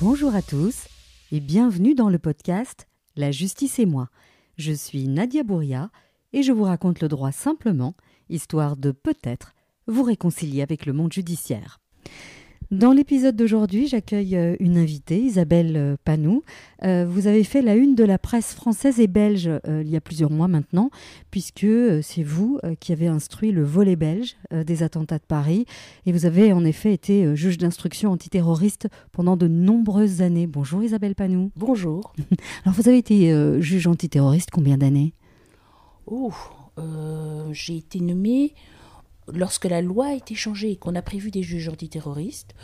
Bonjour à tous et bienvenue dans le podcast La justice et moi. Je suis Nadia Bouria et je vous raconte le droit simplement, histoire de peut-être vous réconcilier avec le monde judiciaire. Dans l'épisode d'aujourd'hui, j'accueille euh, une invitée, Isabelle euh, Panou. Euh, vous avez fait la une de la presse française et belge il y a plusieurs mois maintenant, puisque c'est vous qui avez instruit le volet belge des attentats de Paris. Et vous avez en effet été juge d'instruction antiterroriste pendant de nombreuses années. Bonjour Isabelle Panou. Bonjour. Alors vous avez été juge antiterroriste combien d'années Oh, j'ai été nommée lorsque la loi a été changée et qu'on a prévu des juges antiterroristes,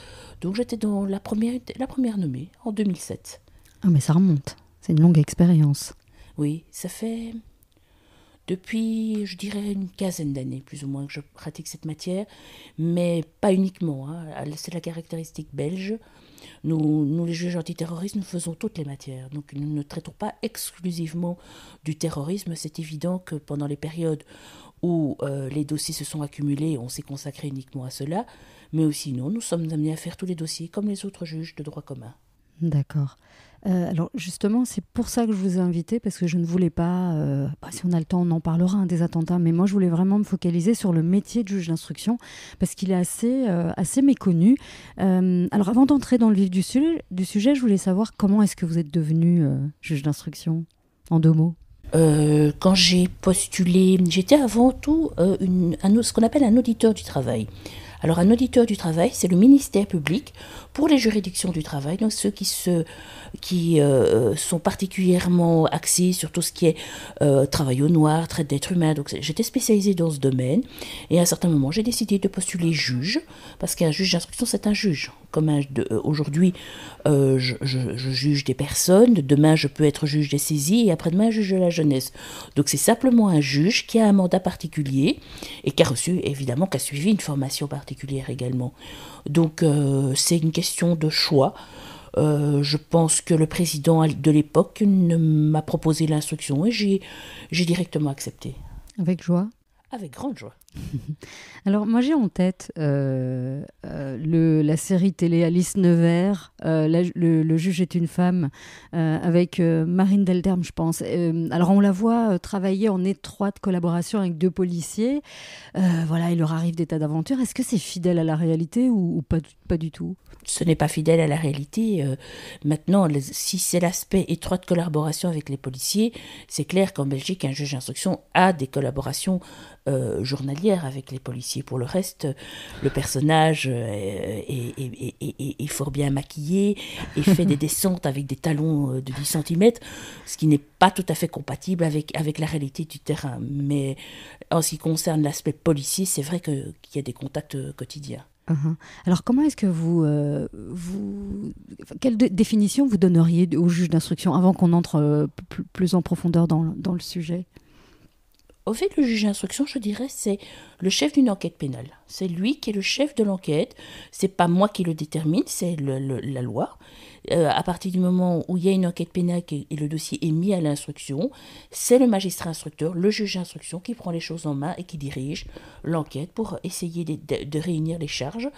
donc j'étais dans la première, la première nommée, en 2007. Ah mais ça remonte, c'est une longue expérience. Oui, ça fait depuis, je dirais, une quinzaine d'années, plus ou moins, que je pratique cette matière, mais pas uniquement. Hein. C'est la caractéristique belge. Nous, nous, les juges antiterroristes, nous faisons toutes les matières. Donc, nous ne traitons pas exclusivement du terrorisme. C'est évident que pendant les périodes où euh, les dossiers se sont accumulés et on s'est consacré uniquement à cela, mais aussi non, nous sommes amenés à faire tous les dossiers comme les autres juges de droit commun. D'accord. Euh, alors justement, c'est pour ça que je vous ai invité, parce que je ne voulais pas, euh, bah, si on a le temps, on en parlera hein, des attentats, mais moi je voulais vraiment me focaliser sur le métier de juge d'instruction, parce qu'il est assez, assez méconnu. alors avant d'entrer dans le vif du, du, sujet, je voulais savoir comment est-ce que vous êtes devenu juge d'instruction, en deux mots. Euh, quand j'ai postulé, j'étais avant tout euh, une, un, ce qu'on appelle un auditeur du travail. Alors un auditeur du travail, c'est le ministère public pour les juridictions du travail, donc ceux qui, se, qui euh, sont particulièrement axés sur tout ce qui est travail au noir, traite d'êtres humains. Donc j'étais spécialisée dans ce domaine et à un certain moment j'ai décidé de postuler juge parce qu'un juge d'instruction c'est un juge comme euh, aujourd'hui, euh, je, juge des personnes, demain je peux être juge des saisies et après-demain juge de la jeunesse. Donc c'est simplement un juge qui a un mandat particulier et qui a reçu, évidemment, qui a suivi une formation particulière également. Donc euh, c'est une question de choix. je pense que le président de l'époque m'a proposé l'instruction et j'ai directement accepté. Avec joie Avec grande joie. Alors moi j'ai en tête euh, euh, la série télé Alice Nevers, euh, le, juge est une femme, avec Marine Delterme je pense. alors on la voit travailler en étroite collaboration avec deux policiers. voilà, il leur arrive des tas d'aventures. Est-ce que c'est fidèle à la réalité ou, pas, du tout Ce n'est pas fidèle à la réalité. maintenant, si c'est l'aspect étroite collaboration avec les policiers, c'est clair qu'en Belgique, un juge d'instruction a des collaborations journalières avec les policiers. Pour le reste, le personnage euh, est, fort bien maquillé et fait des descentes avec des talons euh, de 10 cm, ce qui n'est pas tout à fait compatible avec, avec la réalité du terrain. Mais en ce qui concerne l'aspect policier, c'est vrai qu'il y a des contacts euh, quotidiens. Uh-huh. Alors comment est-ce que vous, vous... Quelle définition vous donneriez au juge d'instruction avant qu'on entre plus en profondeur dans, dans le sujet au fait, le juge d'instruction, je dirais, c'est le chef d'une enquête pénale. C'est lui qui est le chef de l'enquête. C'est pas moi qui le détermine, c'est la loi. Euh, à partir du moment où il y a une enquête pénale et, le dossier est mis à l'instruction, c'est le magistrat instructeur, le juge d'instruction, qui prend les choses en main et qui dirige l'enquête pour essayer de réunir les charges,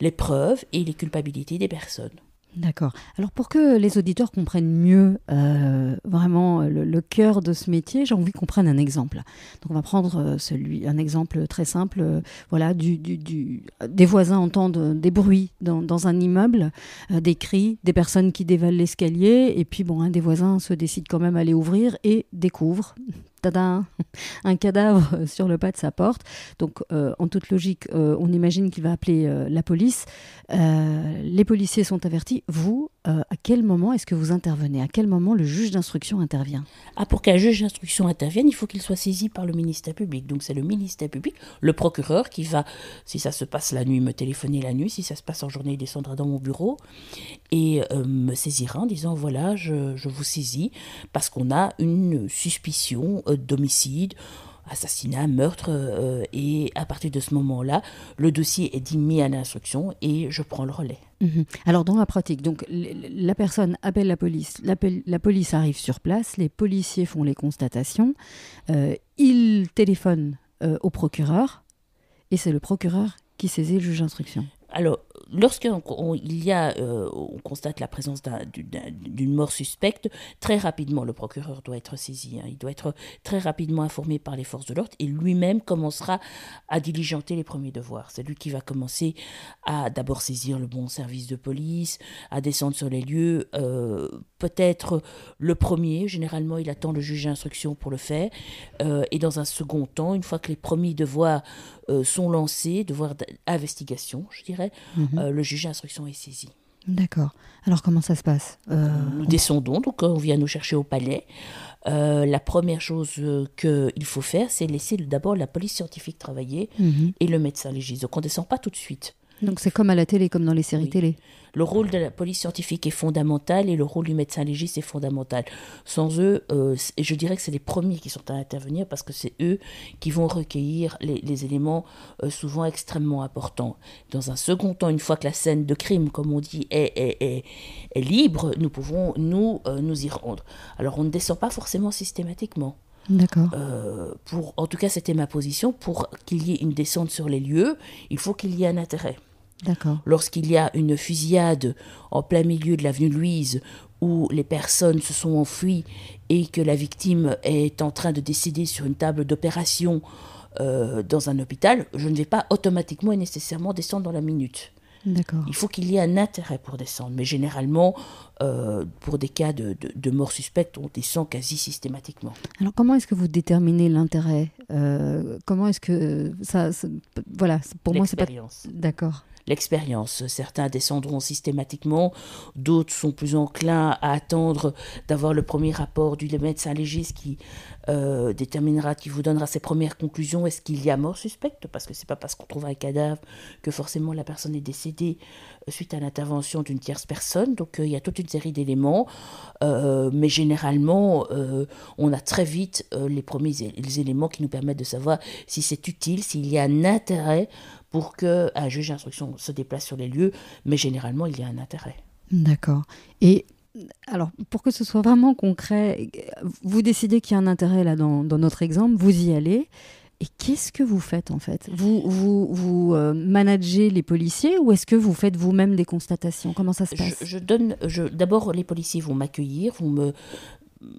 les preuves et les culpabilités des personnes. D'accord. Alors pour que les auditeurs comprennent mieux euh, vraiment euh, le, cœur de ce métier, j'ai envie qu'on prenne un exemple. Donc on va prendre euh, celui, un exemple très simple. voilà, du, des voisins entendent des bruits dans, un immeuble, des cris, des personnes qui dévalent l'escalier, et puis bon, un hein, des voisins se décide quand même à aller ouvrir et découvre un cadavre sur le pas de sa porte. Donc, euh, en toute logique, euh, on imagine qu'il va appeler euh, la police. les policiers sont avertis. Vous, euh, à quel moment est-ce que vous intervenez À quel moment le juge d'instruction intervient Ah, pour qu'un juge d'instruction intervienne, il faut qu'il soit saisi par le ministère public. Donc c'est le ministère public, le procureur qui va, si ça se passe la nuit, me téléphoner la nuit, si ça se passe en journée, il descendra dans mon bureau et euh, me saisira en disant voilà, je, je vous saisis parce qu'on a une suspicion euh, d'homicide assassinat, meurtre, euh, et à partir de ce moment-là, le dossier est mis à l'instruction et je prends le relais. Mhm. Alors dans la pratique, donc la personne appelle la police, la police arrive sur place, les policiers font les constatations, euh, ils téléphonent euh, au procureur et c'est le procureur qui saisit le juge d'instruction. Lorsqu'on y a, euh, on constate la présence d'une mort suspecte, très rapidement le procureur doit être saisi. Hein. Il doit être très rapidement informé par les forces de l'ordre et lui-même commencera à diligenter les premiers devoirs. C'est lui qui va commencer à d'abord saisir le bon service de police, à descendre sur les lieux. Euh, peut-être le premier. Généralement, il attend le juge d'instruction pour le faire. Euh, et dans un second temps, une fois que les premiers devoirs sont lancés, devoirs d'investigation, je dirais. Mm. Mhm. Euh, le juge d'instruction est saisi. D'accord. Alors comment ça se passe euh, euh, Nous descendons, donc on vient nous chercher au palais. la première chose qu'il faut faire, c'est laisser d'abord la police scientifique travailler mhm. et le médecin légiste. Donc on ne descend pas tout de suite. Donc c'est comme à la télé, comme dans les séries télé. Le rôle de la police scientifique est fondamental et le rôle du médecin légiste est fondamental. Sans eux, euh, je dirais que c'est les premiers qui sont à intervenir parce que c'est eux qui vont recueillir les, éléments euh, souvent extrêmement importants. Dans un second temps, une fois que la scène de crime, comme on dit, est, est, libre, nous pouvons nous, euh, nous y rendre. Alors on ne descend pas forcément systématiquement. D'accord. pour, en tout cas, c'était ma position. Pour qu'il y ait une descente sur les lieux, il faut qu'il y ait un intérêt. Lorsqu'il y a une fusillade en plein milieu de l'avenue Louise où les personnes se sont enfuies et que la victime est en train de décider sur une table d'opération euh, dans un hôpital, je ne vais pas automatiquement et nécessairement descendre dans la minute. Il faut qu'il y ait un intérêt pour descendre. Mais généralement, euh, pour des cas de, mort suspecte, on descend quasi systématiquement. Alors comment est-ce que vous déterminez l'intérêt euh, Comment est-ce que ça, Voilà, pour moi c'est pas... D'accord l'expérience. Certains descendront systématiquement, d'autres sont plus enclins à attendre d'avoir le premier rapport du médecin légiste qui euh, déterminera, qui vous donnera ses premières conclusions. Est-ce qu'il y a mort suspecte Parce que c'est pas parce qu'on trouve un cadavre que forcément la personne est décédée euh, suite à l'intervention d'une tierce personne. Donc euh, il y a toute une série d'éléments, mais généralement on a très vite les premiers les éléments qui nous permettent de savoir si c'est utile, s'il y a un intérêt pour qu'un juge d'instruction se déplace sur les lieux, mais généralement il y a un intérêt. D'accord. Et alors, pour que ce soit vraiment concret, vous décidez qu'il y a un intérêt là dans, notre exemple, vous y allez. Et qu'est-ce que vous faites en fait Vous, vous, vous euh, managez les policiers ou est-ce que vous faites vous-même des constatations Comment ça se passe je, donne, d'abord les policiers vont m'accueillir, vont me,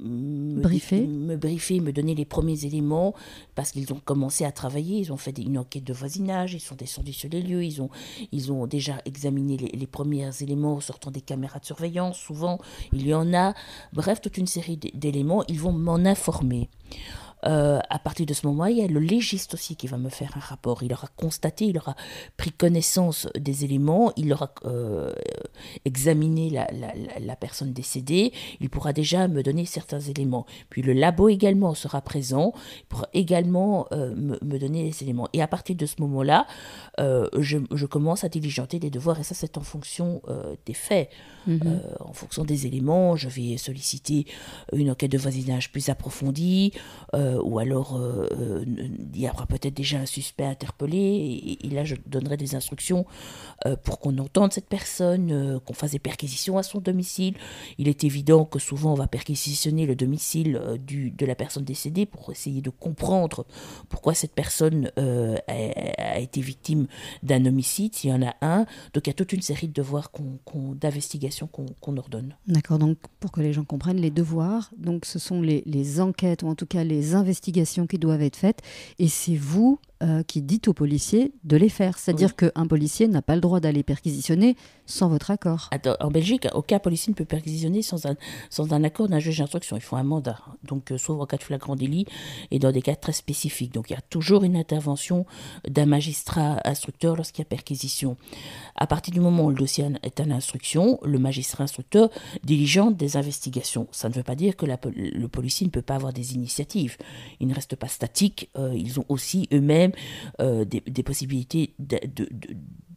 me briefer. me briefer, me donner les premiers éléments, parce qu'ils ont commencé à travailler, ils ont fait une enquête de voisinage, ils sont descendus sur les lieux, ils ont, ils ont déjà examiné les, les premiers éléments sortant des caméras de surveillance, souvent il y en a, bref, toute une série d'éléments, ils vont m'en informer. Euh, à partir de ce moment, là il y a le légiste aussi qui va me faire un rapport. Il aura constaté, il aura pris connaissance des éléments, il aura euh, examiné la, personne décédée, il pourra déjà me donner certains éléments. Puis le labo également sera présent, il pourra également euh, me, donner les éléments. Et à partir de ce moment-là, je, commence à diligenter les devoirs, et ça c'est en fonction des faits. Mhm. en fonction des éléments, je vais solliciter une enquête de voisinage plus approfondie ou alors euh, euh, il y aura peut-être déjà un suspect interpellé, et, là je donnerai des instructions euh, pour qu'on entende cette personne, qu'on fasse des perquisitions à son domicile. Il est évident que souvent on va perquisitionner le domicile du, de la personne décédée pour essayer de comprendre pourquoi cette personne a, été victime d'un homicide, s'il y en a un. Donc il y a toute une série de devoirs d'investigation qu'on, qu'on ordonne. D'accord, donc pour que les gens comprennent les devoirs, donc ce sont les enquêtes ou en tout cas les investigations qui doivent être faites. Et c'est vous euh, qui dit aux policiers de les faire. C'est-à-dire qu'un policier n'a pas le droit d'aller perquisitionner sans votre accord. en Belgique, aucun policier ne peut perquisitionner sans un, un accord d'un juge d'instruction. Ils font un mandat, donc euh, sauf en cas de flagrant délit et dans des cas très spécifiques. Donc il y a toujours une intervention d'un magistrat instructeur lorsqu'il y a perquisition. À partir du moment où le dossier est en instruction, le magistrat instructeur diligente des investigations. Ça ne veut pas dire que le policier ne peut pas avoir des initiatives. Ils ne restent pas statiques, euh, ils ont aussi eux-mêmes euh, des, possibilités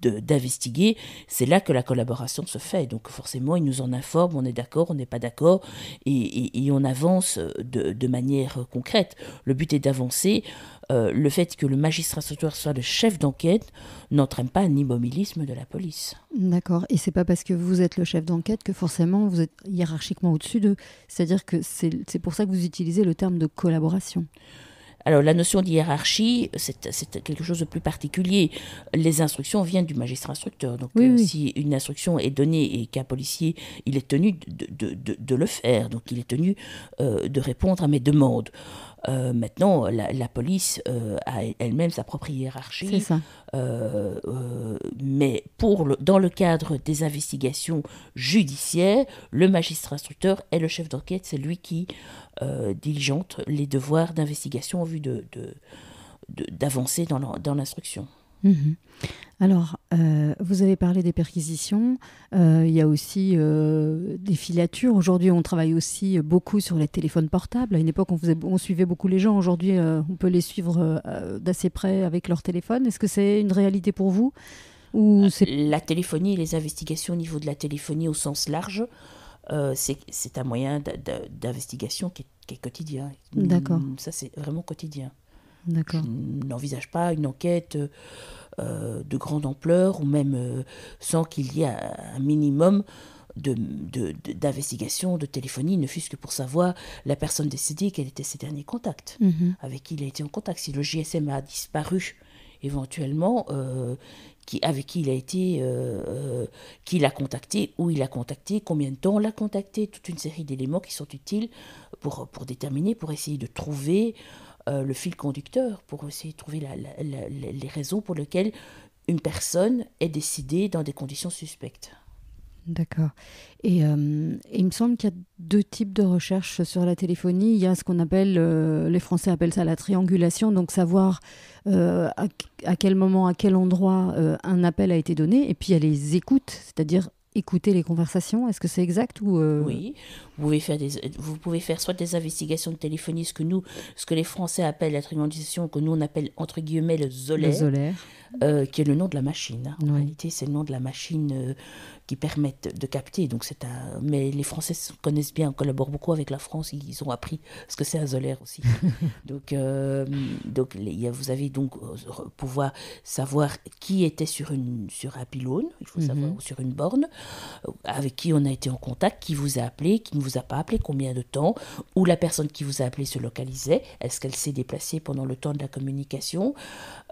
d'investiguer, c'est là que la collaboration se fait. Donc forcément, il nous en informe. on est d'accord, on n'est pas d'accord, et, on avance de, manière concrète. Le but est d'avancer. Euh, le fait que le magistrat statuaire soit le chef d'enquête n'entraîne pas un immobilisme de la police. D'accord. Et c'est pas parce que vous êtes le chef d'enquête que forcément vous êtes hiérarchiquement au-dessus de. C'est-à-dire que c'est pour ça que vous utilisez le terme de collaboration. Alors la notion d'hiérarchie, c'est quelque chose de plus particulier. Les instructions viennent du magistrat instructeur. Donc euh, si une instruction est donnée et qu'un policier, il est tenu de, le faire, donc il est tenu euh, de répondre à mes demandes. Euh, maintenant, la, police euh, a elle-même sa propre hiérarchie. Euh, mais pour dans le cadre des investigations judiciaires, le magistrat instructeur est le chef d'enquête. C'est lui qui diligente les devoirs d'investigation en vue de, d'avancer dans l'instruction. Mhm. Alors, euh, vous avez parlé des perquisitions, euh, il y a aussi euh, des filatures. Aujourd'hui, on travaille aussi beaucoup sur les téléphones portables. À une époque, on, faisait, suivait beaucoup les gens. Aujourd'hui, on peut les suivre d'assez près avec leur téléphone. Est-ce que c'est une réalité pour vous Ou La téléphonie et les investigations au niveau de la téléphonie au sens large, c'est un moyen d'investigation qui, qui est quotidien. D'accord. Ça, c'est vraiment quotidien. Je n'envisage pas une enquête euh, euh, de grande ampleur ou même euh, sans qu'il y ait un minimum d'investigation, de, téléphonie, ne fût-ce que pour savoir la personne décédée, quels étaient ses derniers contacts, mhm. avec qui il a été en contact, si le GSM a disparu éventuellement, qui, avec qui il a été, qui l'a contacté, où il a contacté, combien de temps l'a contacté, toute une série d'éléments qui sont utiles pour, pour déterminer, pour essayer de trouver euh, le fil conducteur pour essayer de trouver les raisons pour lesquelles une personne est décidée dans des conditions suspectes. D'accord. Euh, et, il me semble qu'il y a deux types de recherches sur la téléphonie. Il y a ce qu'on appelle, euh, les Français appellent ça la triangulation, donc savoir à, à, quel moment, à quel endroit un appel a été donné. Et puis il y a les écoutes, c'est-à-dire écouter les conversations Est-ce que c'est exact ou euh, Oui, vous pouvez, faire des, vous pouvez faire soit des investigations de téléphonie, ce que nous, ce que les Français appellent la triangulation, que nous on appelle entre guillemets le zolaire, euh, qui est le nom de la machine. En réalité, c'est le nom de la machine euh, qui permettent de capter. Donc c'est un... Mais les Français connaissent bien, collaborent beaucoup avec la France, ils ont appris ce que c'est un zolaire aussi. donc euh, donc vous avez donc euh, pouvoir savoir qui était sur, une, sur un pylône, il faut savoir, mhm. sur une borne, euh, avec qui on a été en contact, qui vous a appelé, qui ne vous a pas appelé, combien de temps, où la personne qui vous a appelé se localisait, est-ce qu'elle s'est déplacée pendant le temps de la communication.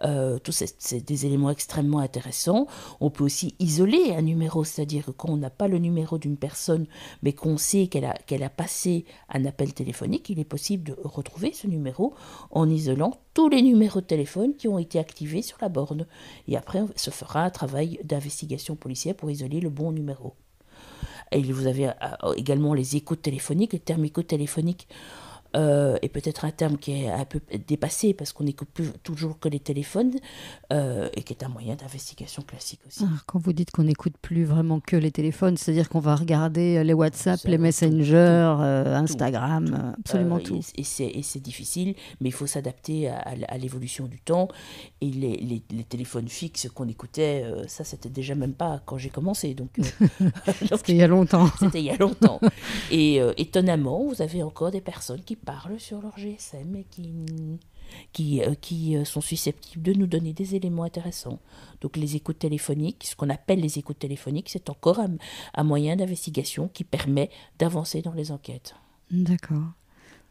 Euh, tout c'est des éléments extrêmement intéressants. On peut aussi isoler un numéro, c'est c'est-à-dire quand on n'a pas le numéro d'une personne, mais qu'on sait qu'elle a, qu'elle a passé un appel téléphonique, il est possible de retrouver ce numéro en isolant tous les numéros de téléphone qui ont été activés sur la borne. Et après, on se fera un travail d'investigation policière pour isoler le bon numéro. Et vous avez euh, également les échos téléphoniques, les thermico-téléphoniques. Euh, et peut-être un terme qui est un peu dépassé parce qu'on n'écoute plus toujours que les téléphones, euh, et qui est un moyen d'investigation classique aussi. Ah, quand vous dites qu'on n'écoute plus vraiment que les téléphones, c'est-à-dire qu'on va regarder euh, les WhatsApp, les Messenger, Instagram, absolument tout. Et, et c'est difficile, mais il faut s'adapter à, l'évolution du temps. Et les, les, téléphones fixes qu'on écoutait, ça, c'était déjà même pas quand j'ai commencé. Donc, c'était il y a longtemps. C'était il y a longtemps. Et étonnamment, vous avez encore des personnes qui parlent sur leur GSM et qui, qui, euh, euh, sont susceptibles de nous donner des éléments intéressants. Donc les écoutes téléphoniques, ce qu'on appelle les écoutes téléphoniques, c'est encore un, moyen d'investigation qui permet d'avancer dans les enquêtes. D'accord.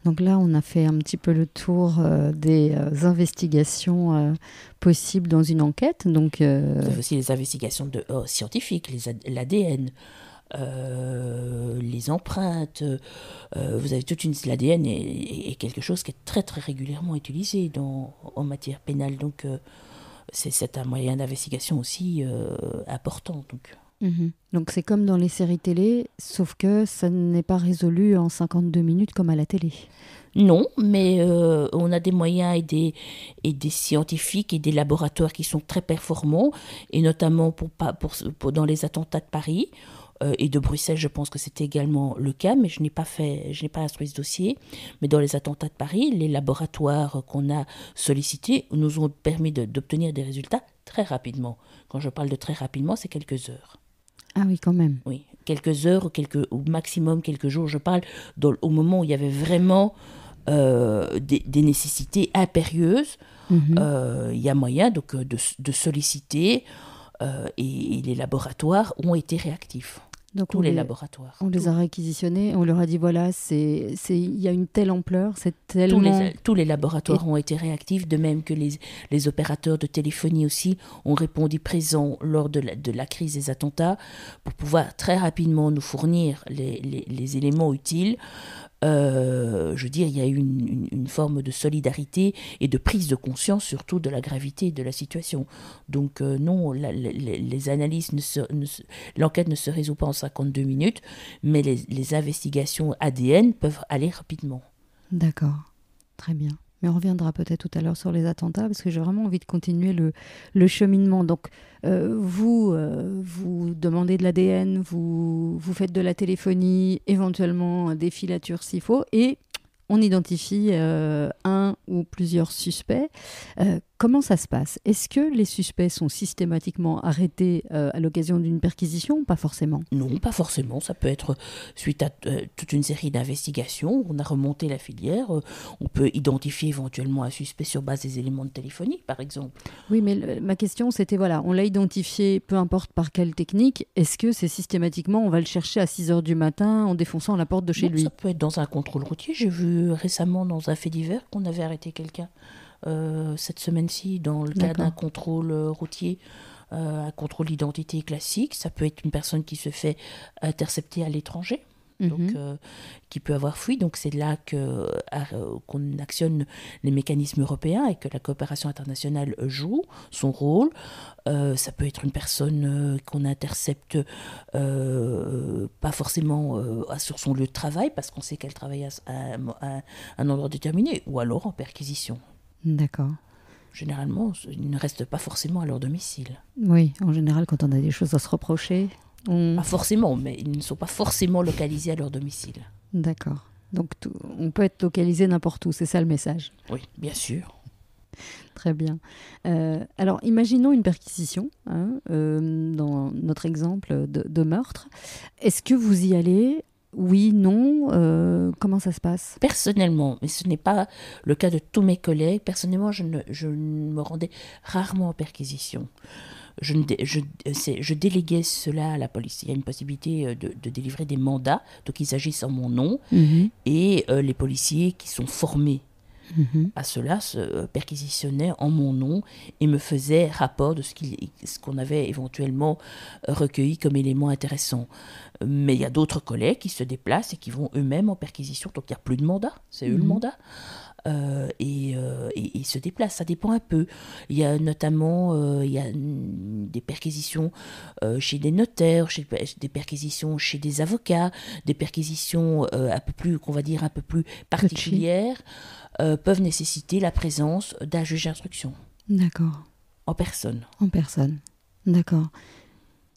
Donc là, on a fait un petit peu le tour euh, des investigations possibles dans une enquête. Donc, aussi les investigations de, scientifiques, l'ADN, euh, les empreintes, euh, vous avez toute une l'ADN est, quelque chose qui est très très régulièrement utilisé dans, en matière pénale, donc euh, c'est un moyen d'investigation aussi important. Donc. Mhm. Donc c'est comme dans les séries télé, sauf que ça n'est pas résolu en 52 minutes comme à la télé. Non, mais on a des moyens et des, et des scientifiques et des laboratoires qui sont très performants, et notamment pour, pour, pour dans les attentats de Paris. Euh, et de Bruxelles, je pense que c'était également le cas, mais je n'ai pas fait, je n'ai pas instruit ce dossier. Mais dans les attentats de Paris, les laboratoires qu'on a sollicités nous ont permis d'obtenir des résultats très rapidement. Quand je parle de très rapidement, c'est quelques heures. Ah oui, quand même. Oui, quelques heures ou quelques, au maximum quelques jours. Je parle au moment où il y avait vraiment euh, des, nécessités impérieuses. Mhm. Euh, il y a moyen donc de, solliciter et, les laboratoires ont été réactifs tous les, laboratoires. On les a réquisitionnés, on leur a dit voilà, il y a une telle ampleur, c'est tellement... Tous les, laboratoires ont été réactifs, de même que les, opérateurs de téléphonie aussi ont répondu présents lors de la, de la crise des attentats pour pouvoir très rapidement nous fournir les, les éléments utiles. Euh, je veux dire, il y a eu une, forme de solidarité et de prise de conscience surtout de la gravité de la situation. Donc euh, non, les analyses, ne l'enquête ne se résout pas en 52 minutes, mais les investigations ADN peuvent aller rapidement. D'accord, très bien mais on reviendra peut-être tout à l'heure sur les attentats, parce que j'ai vraiment envie de continuer le, cheminement. Donc, euh, vous, euh, vous demandez de l'ADN, vous, vous faites de la téléphonie, éventuellement des filatures s'il faut, et on identifie euh, un ou plusieurs suspects. Comment ça se passe Est-ce que les suspects sont systématiquement arrêtés euh, à l'occasion d'une perquisition Pas forcément. Non, pas forcément. Ça peut être euh, suite à euh, toute une série d'investigations. On a remonté la filière. on peut identifier éventuellement un suspect sur base des éléments de téléphonie, par exemple. Oui, mais ma question, c'était voilà, on l'a identifié, peu importe par quelle technique. Est-ce que c'est systématiquement, on va le chercher à 6 h du matin en défonçant la porte de chez lui Ça peut être dans un contrôle routier. J'ai vu récemment dans un fait divers qu'on avait arrêté quelqu'un euh, cette semaine-ci dans le cadre d'un contrôle euh, routier. Euh, un contrôle d'identité classique, ça peut être une personne qui se fait intercepter à l'étranger, donc, mhm. qui peut avoir fui. Donc c'est là que, qu'on actionne les mécanismes européens et que la coopération internationale joue son rôle. ça peut être une personne qu'on intercepte pas forcément sur son lieu de travail parce qu'on sait qu'elle travaille à un endroit déterminé ou alors en perquisition. D'accord. Généralement, ils ne restent pas forcément à leur domicile. Oui, en général, quand on a des choses à se reprocher, Pas forcément, mais ils ne sont pas forcément localisés à leur domicile. D'accord. Donc on peut être localisé n'importe où, c'est ça le message Oui, bien sûr. Très bien. Euh, alors, imaginons une perquisition, hein, euh, dans notre exemple de meurtre. Est-ce que vous y allez oui, non euh, Comment ça se passe Personnellement, mais ce n'est pas le cas de tous mes collègues, personnellement, je me rendais rarement en perquisition. Je, déléguais cela à la police. Il y a une possibilité euh, de, délivrer des mandats, donc ils agissent en mon nom, mhm. et euh, les policiers qui sont formés Mhm. à cela se euh, perquisitionnait en mon nom et me faisait rapport de ce qu'on avait éventuellement euh, recueilli comme élément intéressant. Mais il y a d'autres collègues qui se déplacent et qui vont eux-mêmes en perquisition, donc il n'y a plus de mandat, c'est eux le mhm. mandat. Euh, et, ils se déplacent. Ça dépend un peu. Il y a notamment il des perquisitions chez des notaires, chez, des perquisitions chez des avocats, des perquisitions un peu plus, qu'on va dire, un peu plus particulières. Euh, peuvent nécessiter la présence d'un juge d'instruction. D'accord. En personne. En personne. D'accord.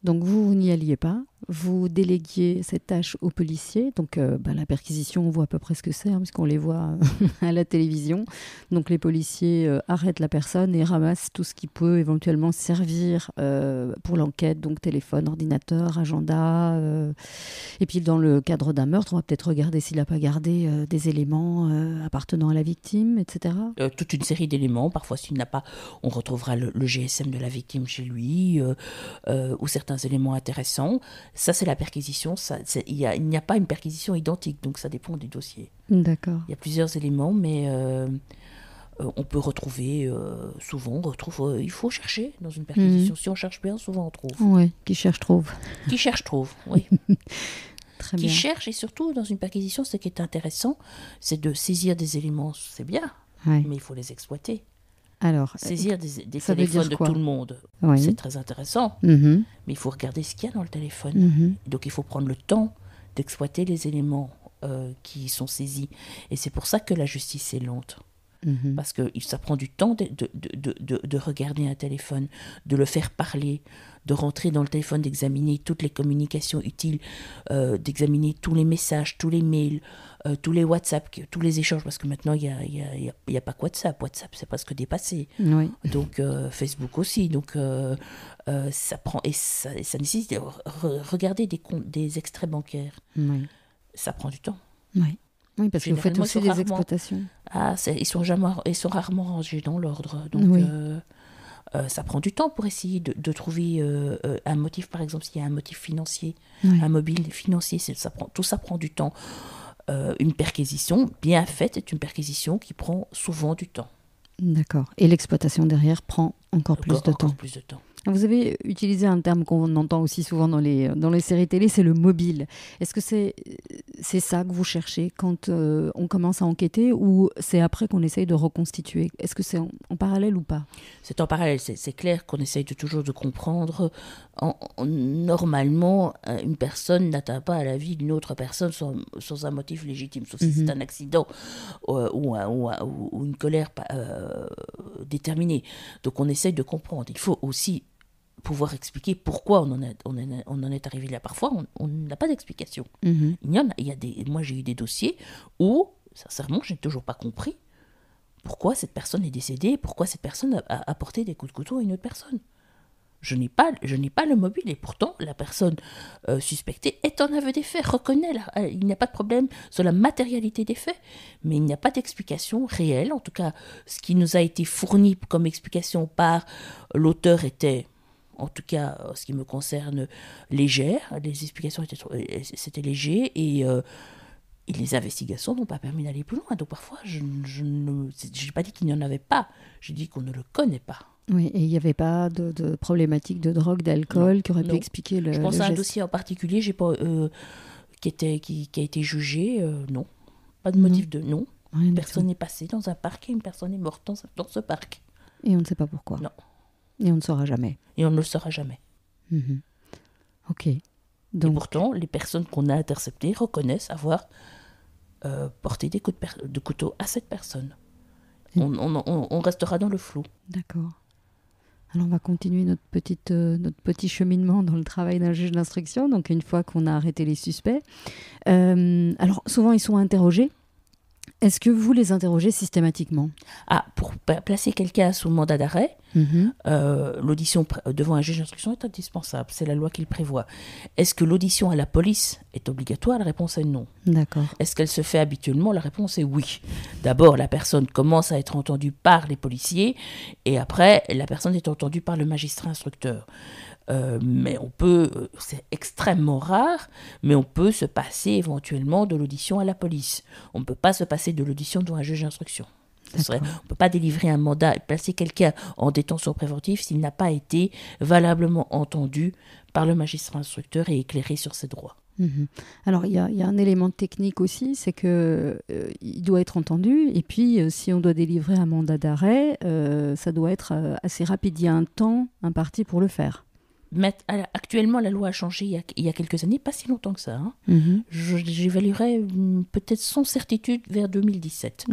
Donc vous, vous n'y alliez pas vous déléguiez cette tâche aux policiers. Donc, euh, bah, la perquisition, on voit à peu près ce que c'est, hein, puisqu'on les voit euh, à la télévision. Donc, les policiers euh, arrêtent la personne et ramassent tout ce qui peut éventuellement servir pour l'enquête. Donc, téléphone, ordinateur, agenda. Et puis, dans le cadre d'un meurtre, on va peut-être regarder s'il n'a pas gardé des éléments appartenant à la victime, etc. toute une série d'éléments. Parfois, s'il n'a pas, on retrouvera le, le, GSM de la victime chez lui ou certains éléments intéressants. Ça, c'est la perquisition. Ça, il n'y a, pas une perquisition identique, donc ça dépend du dossier. D'accord. Il y a plusieurs éléments, mais euh, euh, on peut retrouver, euh, souvent, retrouve, il faut chercher dans une perquisition. Mhm. Si on cherche bien, souvent on trouve. Oui, qui cherche trouve. Qui cherche trouve, oui. Très qui cherche, et surtout dans une perquisition, ce qui est intéressant, c'est de saisir des éléments, c'est bien, mais il faut les exploiter. Alors, euh, saisir des, téléphones de tout le monde, c'est très intéressant. Mhm. Mais il faut regarder ce qu'il y a dans le téléphone. Mhm. Donc il faut prendre le temps d'exploiter les éléments euh, qui sont saisis. Et c'est pour ça que la justice est lente. Mhm. Parce que ça prend du temps de, de, de, de, regarder un téléphone, de le faire parler, de rentrer dans le téléphone, d'examiner toutes les communications utiles, euh, d'examiner tous les messages, tous les mails, euh, tous les WhatsApp, tous les échanges. Parce que maintenant, il n'y a, y a, y a, pas que WhatsApp. WhatsApp, c'est presque dépassé. Donc, euh, Facebook aussi. Donc, ça prend. Et ça, ça nécessite de regarder des, comptes, des extraits bancaires. Ça prend du temps. Oui, oui parce que vous faites aussi des exploitations. Ah, ils, sont sont rarement rangés dans l'ordre. Donc, euh, euh, ça prend du temps pour essayer de, trouver euh, un motif, par exemple, s'il y a un motif financier, un mobile financier, ça prend, tout ça prend du temps. une perquisition bien faite est une perquisition qui prend souvent du temps. D'accord. Et l'exploitation derrière prend Encore plus de temps. Vous avez utilisé un terme qu'on entend aussi souvent dans les, dans les séries télé, c'est le mobile. Est-ce que c'est c'est ça que vous cherchez quand euh, on commence à enquêter ou c'est après qu'on essaye de reconstituer Est-ce que c'est en, parallèle ou pas C'est en parallèle, c'est clair qu'on essaye toujours de comprendre. normalement, euh, une personne n'atteint pas à la vie d'une autre personne sans, sans, un motif légitime, sauf si c'est mhm. un accident euh, ou, ou, une colère déterminée. Donc on essaye de comprendre. Il faut aussi pouvoir expliquer pourquoi on en, est, on, en, est arrivé là. Parfois, on n'a pas d'explication. Mhm. Il y en a, des, moi, j'ai eu des dossiers où, sincèrement, je n'ai toujours pas compris pourquoi cette personne est décédée, pourquoi cette personne a, apporté des coups de couteau à une autre personne. Je n'ai pas, pas le mobile et pourtant la personne euh, suspectée est en aveu des faits, reconnaît, euh, il n'y a pas de problème sur la matérialité des faits, mais il n'y a pas d'explication réelle. En tout cas, ce qui nous a été fourni comme explication par l'auteur était en tout cas en euh, ce qui me concerne, légère. Les explications étaient euh, c'était léger euh, et, les investigations n'ont pas permis d'aller plus loin. Donc parfois, je, je n'ai pas dit qu'il n'y en avait pas, j'ai dit qu'on ne le connaît pas. Oui, et il n'y avait pas de, problématique de drogue, d'alcool qui aurait pu expliquer le. Je pense à un dossier en particulier, j'ai pas, qui, était, qui, a été jugé, non. Pas de motif de non. Une personne est passée dans un parc et une personne est morte dans ce parc. Et on ne sait pas pourquoi. Non. Et on ne saura jamais. Et on ne le saura jamais. Mhm. Ok. Donc... Et pourtant, les personnes qu'on a interceptées reconnaissent avoir euh, porté des coups de, couteau à cette personne. On, restera dans le flou. D'accord. Alors on va continuer notre, petite, euh, notre petit cheminement dans le travail d'un juge d'instruction, donc une fois qu'on a arrêté les suspects. Euh, alors souvent ils sont interrogés, est-ce que vous les interrogez systématiquement ah, Pour placer quelqu'un sous mandat d'arrêt, mhm. euh, l'audition euh, devant un juge d'instruction est indispensable. C'est la loi qui le prévoit. Est-ce que l'audition à la police est obligatoire La réponse est non. D'accord. Est-ce qu'elle se fait habituellement La réponse est oui. D'abord, la personne commence à être entendue par les policiers et après, la personne est entendue par le magistrat instructeur. Euh, mais on peut, c'est extrêmement rare, mais on peut se passer éventuellement de l'audition à la police. On ne peut pas se passer de l'audition devant un juge d'instruction. on ne peut pas délivrer un mandat et placer quelqu'un en détention préventive s'il n'a pas été valablement entendu par le magistrat instructeur et éclairé sur ses droits. Mhm. Alors il y, a un élément technique aussi, c'est que euh, il doit être entendu et puis euh, si on doit délivrer un mandat d'arrêt, ça doit être assez rapide. Il y a un temps imparti pour le faire. Ah, actuellement, la loi a changé il y a, quelques années, pas si longtemps que ça. Hein. Mhm. J'évaluerais peut-être sans certitude vers 2017.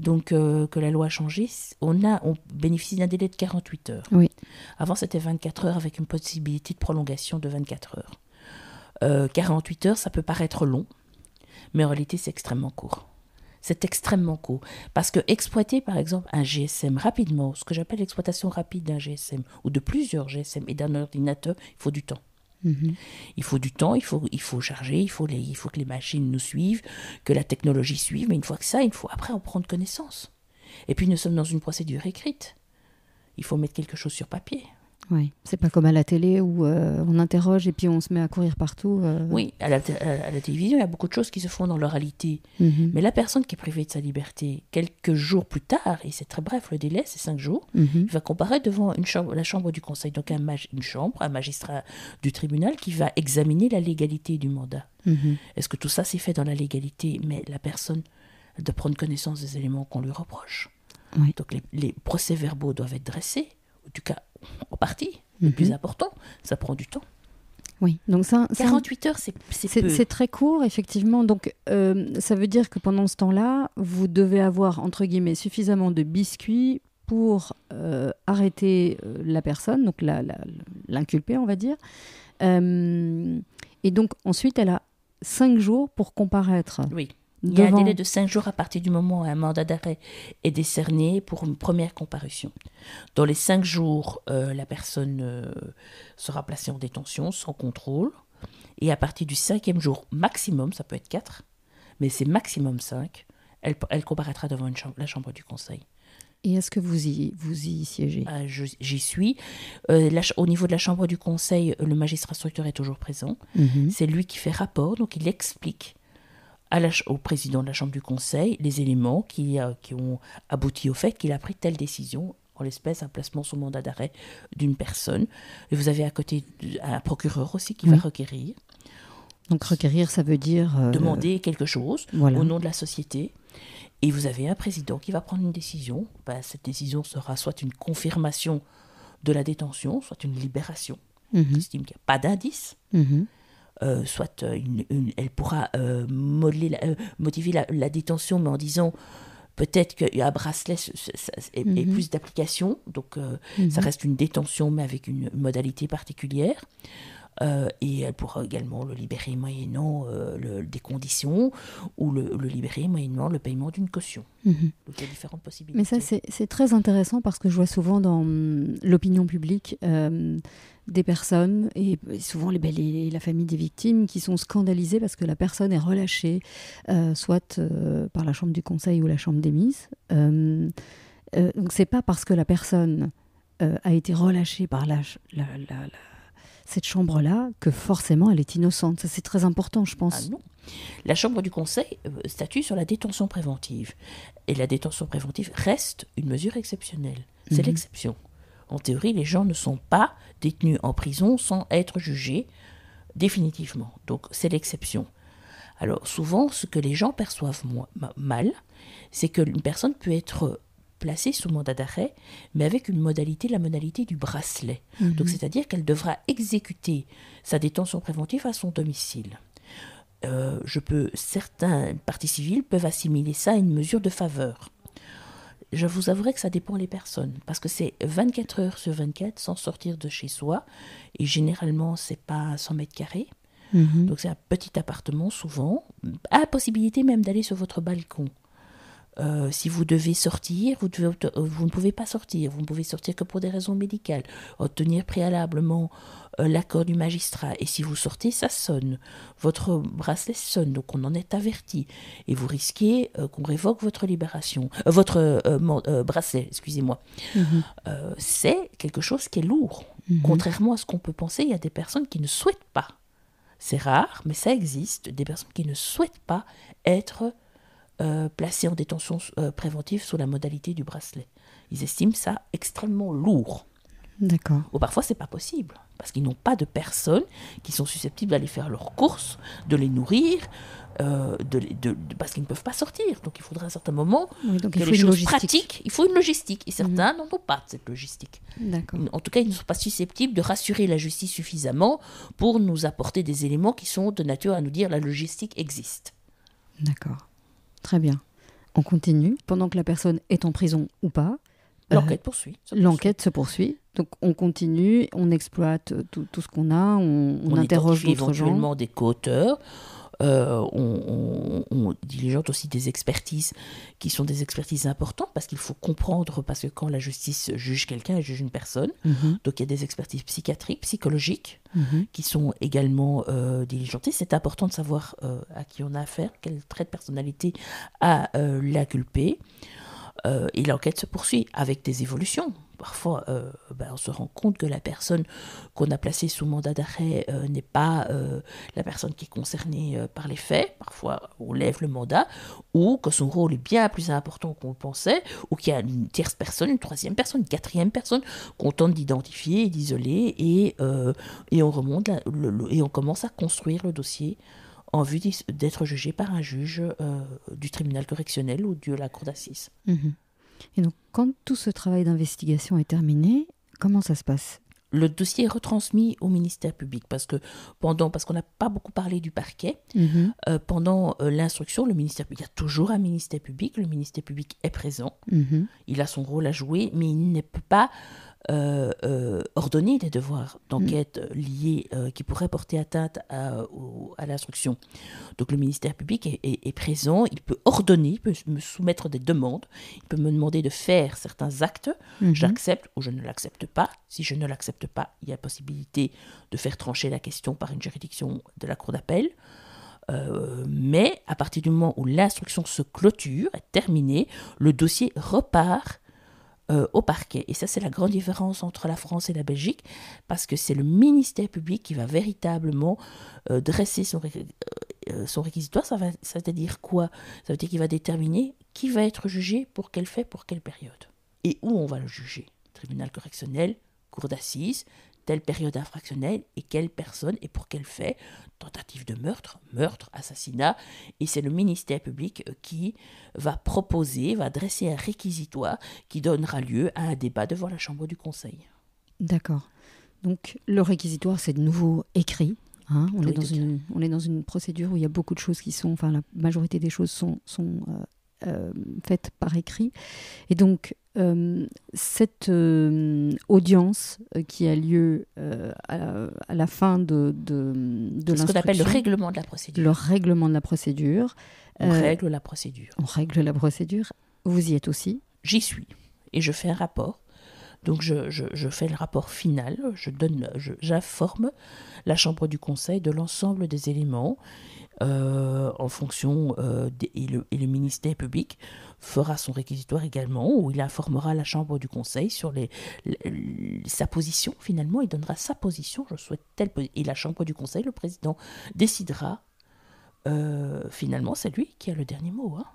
Donc, euh, que la loi a changé, on, a, on bénéficie d'un délai de 48 heures. Oui. Avant, c'était 24 heures avec une possibilité de prolongation de 24 heures. 48 euh, heures, ça peut paraître long, mais en réalité, c'est extrêmement court. C'est extrêmement court. Parce que exploiter, par exemple, un GSM rapidement, ce que j'appelle l'exploitation rapide d'un GSM ou de plusieurs GSM et d'un ordinateur, il faut du temps. Mhm. Il faut du temps, il faut, il faut charger, il faut, les, il faut que les machines nous suivent, que la technologie suive, mais une fois que ça, il faut après en prendre connaissance. Et puis nous sommes dans une procédure écrite. Il faut mettre quelque chose sur papier. Oui, c'est pas comme à la télé où euh, on interroge et puis on se met à courir partout. Euh. Oui, euh, à la, télévision, il y a beaucoup de choses qui se font dans l'oralité. Mm-hmm. Mais la personne qui est privée de sa liberté, quelques jours plus tard, et c'est très bref, le délai, c'est cinq jours, il mm-hmm. va comparaître devant la chambre du conseil, donc un une chambre, un magistrat du tribunal qui va examiner la légalité du mandat. Mm-hmm. Est-ce que tout ça s'est fait dans la légalité Mais la personne doit prendre connaissance des éléments qu'on lui reproche. Donc les, les procès-verbaux doivent être dressés, en tout cas en partie, le mhm. plus important, ça prend du temps. Oui, donc ça, 48 heures, c'est très court, effectivement. Donc, euh, ça veut dire que pendant ce temps-là, vous devez avoir, entre guillemets, suffisamment de biscuits pour euh, arrêter euh, la personne, donc l'inculpée, on va dire. et donc, ensuite, elle a 5 jours pour comparaître. Oui. Il y a un délai de cinq jours à partir du moment où un mandat d'arrêt est décerné pour une première comparution. Dans les cinq jours, euh, la personne euh, sera placée en détention sans contrôle. Et à partir du cinquième jour maximum, ça peut être quatre, mais c'est maximum cinq, elle, comparaîtra devant chambre, la chambre du conseil. Et est-ce que vous y, vous y siégez euh, J'y suis. au niveau de la Chambre du Conseil, le magistrat instructeur est toujours présent. Mhm. C'est lui qui fait rapport, donc il explique au président de la Chambre du Conseil les éléments qui, euh, qui ont abouti au fait qu'il a pris telle décision en l'espèce un placement sous mandat d'arrêt d'une personne. Et vous avez à côté un procureur aussi qui va requérir. Donc requérir, ça veut dire... Euh, Demander quelque chose au nom de la société. Et vous avez un président qui va prendre une décision. Ben, cette décision sera soit une confirmation de la détention, soit une libération. Mhm. qu'il n'y a pas d'indice. Mhm. Euh, soit euh, une, elle pourra euh, motiver la, détention, mais en disant peut-être qu'un bracelet c est, mhm. plus d'application, donc ça mhm. reste une détention, mais avec une modalité particulière. et elle pourra également le libérer moyennant des conditions ou le, libérer moyennant le paiement d'une caution. Mhm. différentes possibilités. Mais ça, c'est très intéressant parce que je vois souvent dans hum, l'opinion publique des personnes, et souvent les, la famille des victimes, qui sont scandalisées parce que la personne est relâchée, euh, soit euh, par la chambre du conseil ou la chambre des mises. Euh, donc c'est pas parce que la personne a été relâchée par la, cette chambre-là que forcément elle est innocente. Ça c'est très important, je pense. Ah la Chambre du Conseil statue sur la détention préventive. Et la détention préventive reste une mesure exceptionnelle. C'est mhm. l'exception. En théorie, les gens ne sont pas détenus en prison sans être jugés définitivement. Donc c'est l'exception. Alors souvent, ce que les gens perçoivent mal, c'est qu'une personne peut être placée sous mandat d'arrêt, mais avec une modalité, la modalité du bracelet. Mhm. Donc c'est-à-dire qu'elle devra exécuter sa détention préventive à son domicile. Euh, je peux, certains partis civils peuvent assimiler ça à une mesure de faveur. Je vous avouerai que ça dépend les personnes, parce que c'est 24 heures sur 24 sans sortir de chez soi, et généralement c'est pas 100 mètres carrés. Mhm. Donc c'est un petit appartement souvent, à possibilité même d'aller sur votre balcon. Euh, si vous devez sortir, euh, vous, ne pouvez pas sortir, vous ne pouvez sortir que pour des raisons médicales. Obtenir préalablement euh, l'accord du magistrat. Et si vous sortez, ça sonne. Votre bracelet sonne, donc on en est averti. Et vous risquez qu'on révoque votre libération, votre bracelet, excusez-moi. Mhm. C'est quelque chose qui est lourd. Mhm. Contrairement à ce qu'on peut penser, il y a des personnes qui ne souhaitent pas. C'est rare, mais ça existe, des personnes qui ne souhaitent pas être euh, placés en détention euh, préventive sous la modalité du bracelet. Ils estiment ça extrêmement lourd. D'accord. Ou parfois, c'est pas possible parce qu'ils n'ont pas de personnes qui sont susceptibles d'aller faire leurs courses, de les nourrir, euh, de, parce qu'ils ne peuvent pas sortir. Donc il faudra à un certain moment il faut Il faut une logistique. Et certains n'ont mhm. n'en ont pas de cette logistique. D'accord. En tout cas, ils ne sont pas susceptibles de rassurer la justice suffisamment pour nous apporter des éléments qui sont de nature à nous dire la logistique existe. D'accord. Très bien. On continue. Pendant que la personne est en prison ou pas, euh, L'enquête poursuit. L'enquête se poursuit. Donc on continue, on exploite euh, tout, ce qu'on a, on, interroge d'autres gens. des co euh, on, diligente aussi des expertises qui sont des expertises importantes parce qu'il faut comprendre, parce que quand la justice juge quelqu'un, elle juge une personne. Mhm. Donc il y a des expertises psychiatriques, psychologiques mhm. qui sont également euh, diligentées. C'est important de savoir euh, à qui on a affaire, quel trait de personnalité a l'inculpé. et l'enquête se poursuit avec des évolutions parfois euh, ben, on se rend compte que la personne qu'on a placée sous mandat d'arrêt euh, n'est pas euh, la personne qui est concernée par les faits. Parfois on lève le mandat ou que son rôle est bien plus important qu'on le pensait ou qu'il y a une tierce personne, une troisième personne, une quatrième personne qu'on tente d'identifier et d'isoler et, et on remonte et on commence à construire le dossier en vue d'être jugé par un juge du tribunal correctionnel ou de la cour d'assises. Mm-hmm. Et donc, quand tout ce travail d'investigation est terminé, comment ça se passe le dossier est retransmis au ministère public parce que pendant parce qu'on n'a pas beaucoup parlé du parquet mhm. euh, pendant euh, l'instruction le ministère il y a toujours un ministère public le ministère public est présent mhm. il a son rôle à jouer mais il ne peut pas euh, euh, ordonner des devoirs d'enquête mm. liés euh, qui pourraient porter atteinte à, l'instruction. Donc le ministère public est, présent, il peut ordonner, il peut me soumettre des demandes, il peut me demander de faire certains actes, mm-hmm. j'accepte ou je ne l'accepte pas. Si je ne l'accepte pas, il y a possibilité de faire trancher la question par une juridiction de la Cour d'appel. mais à partir du moment où l'instruction se clôture, est terminée, le dossier repart euh, au parquet. Et ça, c'est la grande différence entre la France et la Belgique, parce que c'est le ministère public qui va véritablement euh, dresser son, euh, son réquisitoire. Ça, ça veut dire quoi Ça veut dire qu'il va déterminer qui va être jugé, pour quel fait, pour quelle période, et où on va le juger. Tribunal correctionnel, cour d'assises, telle période infractionnelle et quelle personne et pour quel fait, tentative de meurtre, meurtre, assassinat, et c'est le ministère public euh, qui va proposer, va dresser un réquisitoire qui donnera lieu à un débat devant la Chambre du Conseil. D'accord. Donc le réquisitoire, c'est de nouveau écrit. Hein. on, est dans une, on est dans une procédure où il y a beaucoup de choses qui sont, enfin la majorité des choses sont, euh, euh, Faites par écrit. Et donc, euh, cette euh, audience qui a lieu à la, fin de, de, de ce qu'on appelle le règlement de la procédure. Le règlement de la procédure. On règle la procédure. On règle la procédure. Vous y êtes aussi J'y suis. Et je fais un rapport. Donc je, je, fais le rapport final, je donne, j'informe la Chambre du Conseil de l'ensemble des éléments euh, en fonction euh, et, le, ministère public fera son réquisitoire également où il informera la chambre du conseil sur les, sa position finalement il donnera sa position je souhaite telle et la chambre du conseil le président décidera euh, finalement c'est lui qui a le dernier mot hein.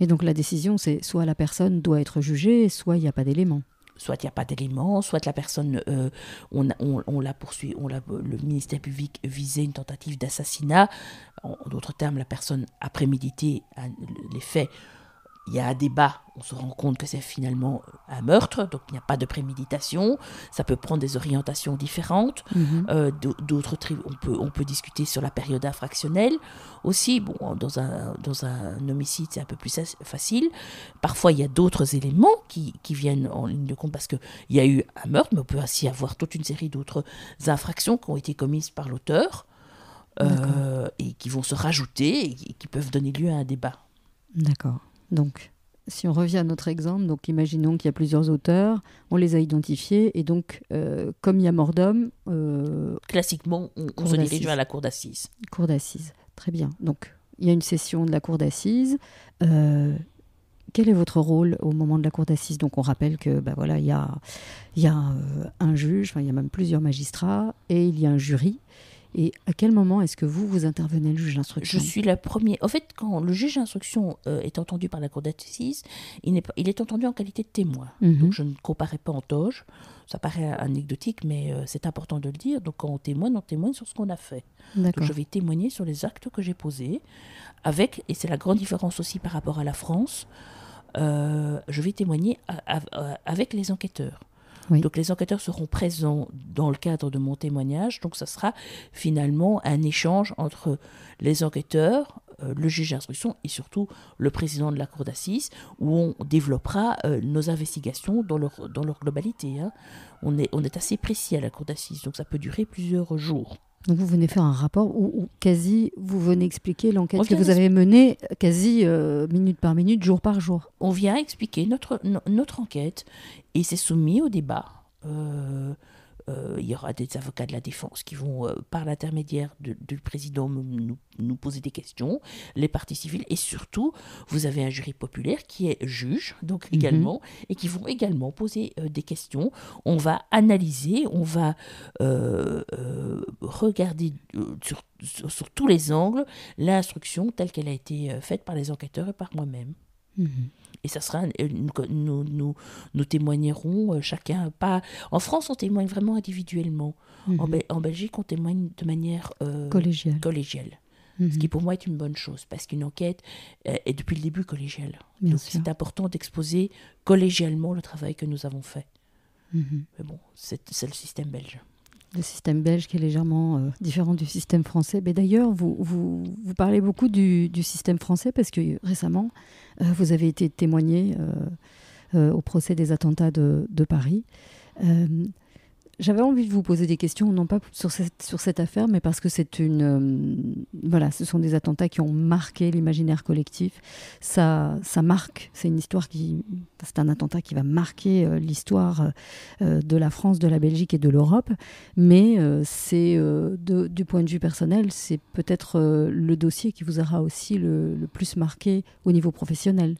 et donc la décision c'est soit la personne doit être jugée soit il n'y a pas d'éléments soit il n'y a pas d'éléments, soit la personne, euh, on, on, la poursuit, on le ministère public visait une tentative d'assassinat. en d'autres termes, la personne a prémédité les faits il y a un débat, on se rend compte que c'est finalement euh, un meurtre, donc il n'y a pas de préméditation, ça peut prendre des orientations différentes, mhm. euh, d'autres on peut, on peut discuter sur la période infractionnelle aussi, bon, dans un, dans un homicide c'est un peu plus facile, parfois il y a d'autres éléments qui, viennent en ligne de compte parce qu'il y a eu un meurtre, mais on peut ainsi avoir toute une série d'autres infractions qui ont été commises par l'auteur. Euh, et qui vont se rajouter et qui peuvent donner lieu à un débat. D'accord. Donc, si on revient à notre exemple, donc imaginons qu'il y a plusieurs auteurs, on les a identifiés, et donc, euh, comme il y a mort euh, Classiquement, on, se dirige vers la cour d'assises. Cour d'assises, très bien. Donc, il y a une session de la cour d'assises. Euh, quel est votre rôle au moment de la cour d'assises Donc, on rappelle que, bah, voilà, il y a, un juge, il y a même plusieurs magistrats, et il y a un jury. Et à quel moment est-ce que vous, vous intervenez, le juge d'instruction Je suis la première. En fait, quand le juge d'instruction euh, est entendu par la cour d'assises, il, est, il est entendu en qualité de témoin. Mhm. Donc je ne comparais pas en toge. Ça paraît anecdotique, mais euh, c'est important de le dire. Donc quand on témoigne, on témoigne sur ce qu'on a fait. Donc je vais témoigner sur les actes que j'ai posés, avec, et c'est la grande différence aussi par rapport à la France, euh, je vais témoigner avec les enquêteurs. Donc les enquêteurs seront présents dans le cadre de mon témoignage. Donc ça sera finalement un échange entre les enquêteurs, euh, le juge d'instruction et surtout le président de la cour d'assises, où on développera euh, nos investigations dans leur, dans leur globalité. Hein. On, est, on est assez précis à la cour d'assises, donc ça peut durer plusieurs jours. Donc vous venez faire un rapport où, quasi vous venez expliquer l'enquête que vous avez menée euh, quasi euh, minute par minute, jour par jour. On vient expliquer notre, notre enquête et c'est soumis au débat. Euh, euh, il y aura des avocats de la défense qui vont, euh, par l'intermédiaire du président, nous, poser des questions, les parties civiles, et surtout, vous avez un jury populaire qui est juge, donc mhm. également, et qui vont également poser euh, des questions. On va analyser, on va regarder sur, tous les angles l'instruction telle qu'elle a été faite par les enquêteurs et par moi-même. Mhm. Et ça sera, euh, nous, nous, nous, témoignerons euh, chacun, pas... En France, on témoigne vraiment individuellement. En, mhm. Belgique, on témoigne de manière euh, collégiale. Mhm. Ce qui pour moi est une bonne chose, parce qu'une enquête est depuis le début collégiale. Donc c'est important d'exposer collégialement le travail que nous avons fait. Mhm. Mais bon, c'est le système belge le système belge qui est légèrement euh, différent du système français. Mais d'ailleurs, vous, vous, parlez beaucoup du, système français parce que récemment, euh, vous avez été témoigné euh, au procès des attentats de Paris. J'avais envie de vous poser des questions, non pas sur cette, sur cette affaire, mais parce que c'est une. Euh, voilà, ce sont des attentats qui ont marqué l'imaginaire collectif. Ça, ça marque. C'est une histoire qui. C'est un attentat qui va marquer euh, l'histoire euh, de la France, de la Belgique et de l'Europe. Mais c'est, du point de vue personnel, c'est peut-être le dossier qui vous aura aussi le plus marqué au niveau professionnel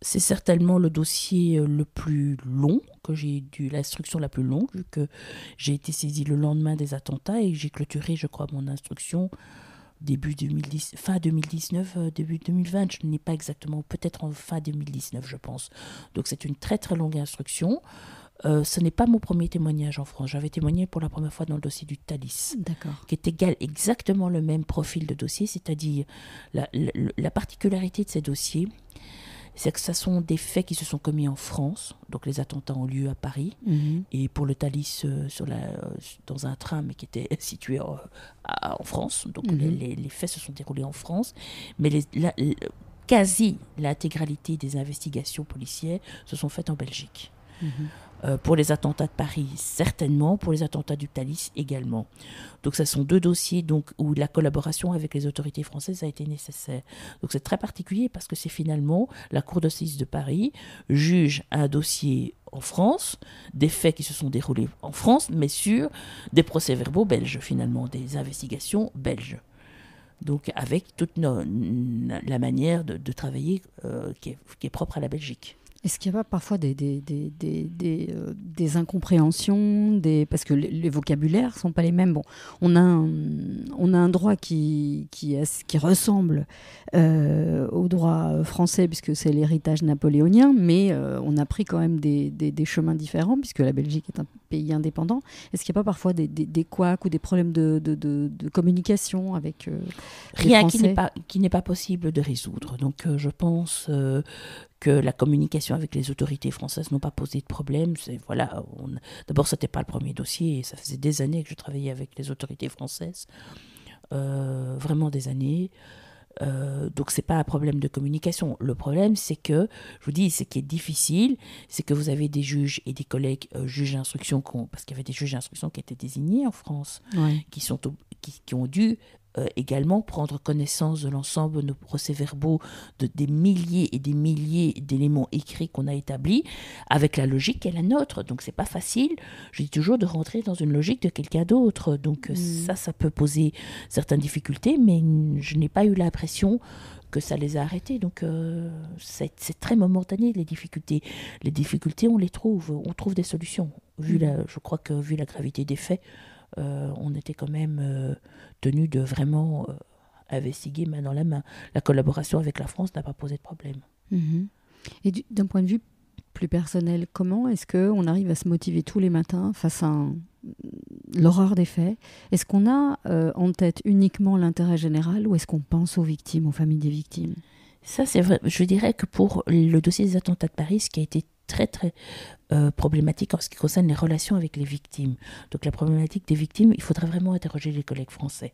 c'est certainement le dossier euh, le plus long que j'ai dû, l'instruction la plus longue, vu que j'ai été saisie le lendemain des attentats et j'ai clôturé, je crois, mon instruction début 2010, fin 2019, euh, début 2020, je n'ai pas exactement, peut-être en fin 2019, je pense. Donc c'est une très très longue instruction. Euh, ce n'est pas mon premier témoignage en France. J'avais témoigné pour la première fois dans le dossier du Thalys, qui est exactement le même profil de dossier, c'est-à-dire la particularité de ces dossiers, c'est que ce sont des faits qui se sont commis en France. Donc les attentats ont lieu à Paris. Mhm. Et pour le Thalys, euh, sur la, euh, dans un tram qui était situé euh, en, France. Donc mhm. les, faits se sont déroulés en France. Mais les, quasi l'intégralité des investigations policières se sont faites en Belgique. Euh, pour les attentats de Paris, certainement, pour les attentats du Thalys également. Donc, ce sont deux dossiers donc, où la collaboration avec les autorités françaises a été nécessaire. Donc, c'est très particulier parce que c'est finalement la Cour d'assises de Paris juge un dossier en France, des faits qui se sont déroulés en France, mais sur des procès-verbaux belges, finalement, des investigations belges. Donc, avec toute la manière de, travailler euh, qui est propre à la Belgique. Est-ce qu'il n'y a pas parfois des, des, des, des, des, euh, incompréhensions des... Parce que les, vocabulaires ne sont pas les mêmes. Bon, on a un, on a un droit qui, qui, qui ressemble euh, au droit français, puisque c'est l'héritage napoléonien, mais euh, on a pris quand même des, chemins différents, puisque la Belgique est un pays indépendant. Est-ce qu'il n'y a pas parfois des, des, couacs ou des problèmes de, de, communication avec Rien les Français qui n'est pas, possible de résoudre. Donc je pense que la communication avec les autorités françaises n'ont pas posé de problème. Voilà, D'abord, ce n'était pas le premier dossier, ça faisait des années que je travaillais avec les autorités françaises, euh, vraiment des années. Euh, donc c'est pas un problème de communication. Le problème c'est que, je vous dis, ce qui est difficile, c'est que vous avez des juges et des collègues euh, juges d'instruction, parce qu'il y avait des juges d'instruction qui étaient désignés en France, qui, sont qui, ont dû euh, également prendre connaissance de l'ensemble de nos procès-verbaux, de des milliers et des milliers d'éléments écrits qu'on a établis, avec la logique qui est la nôtre. Donc c'est pas facile, je dis toujours, de rentrer dans une logique de quelqu'un d'autre. Donc euh, mm. ça, ça peut poser certaines difficultés, mais je n'ai pas eu l'impression que ça les a arrêtés. Donc euh, c'est très momentané les difficultés. Les difficultés, on les trouve, on trouve des solutions. Vu mm. la, je crois que vu la gravité des faits, euh, on était quand même euh, tenu de vraiment euh, investiguer main dans la main. La collaboration avec la France n'a pas posé de problème. Mhm. Et d'un point de vue plus personnel, comment est-ce qu'on arrive à se motiver tous les matins face à l'horreur des faits Est-ce qu'on a en tête uniquement l'intérêt général ou est-ce qu'on pense aux victimes, aux familles des victimes ça, c'est vrai. Je dirais que pour le dossier des attentats de Paris, ce qui a été très très euh, problématique en ce qui concerne les relations avec les victimes. Donc la problématique des victimes, il faudrait vraiment interroger les collègues français,